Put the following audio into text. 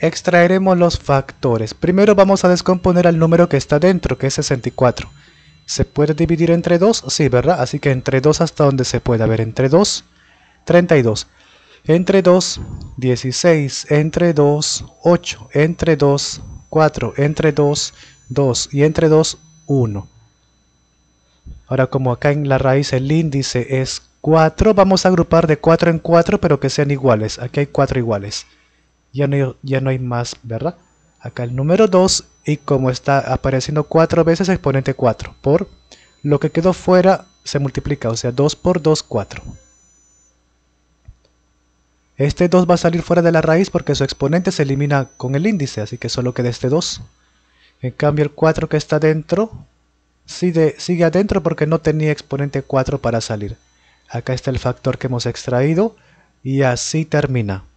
Extraeremos los factores. Primero vamos a descomponer al número que está dentro, que es 64. ¿Se puede dividir entre 2? Sí, ¿verdad? Así que entre 2 hasta donde se pueda. A ver, entre 2, 32. Entre 2, 16. Entre 2, 8. Entre 2, 4. Entre 2, 2. Y entre 2, 1. Ahora como acá en la raíz el índice es 4, vamos a agrupar de 4 en 4 pero que sean iguales. Aquí hay 4 iguales ya no, hay más, ¿verdad? Acá el número 2 y como está apareciendo 4 veces exponente 4 por lo que quedó fuera se multiplica, o sea 2 por 2, 4. Este 2 va a salir fuera de la raíz porque su exponente se elimina con el índice, así que solo queda este 2. En cambio el 4 que está dentro sigue adentro porque no tenía exponente 4 para salir. Acá está el factor que hemos extraído y así termina.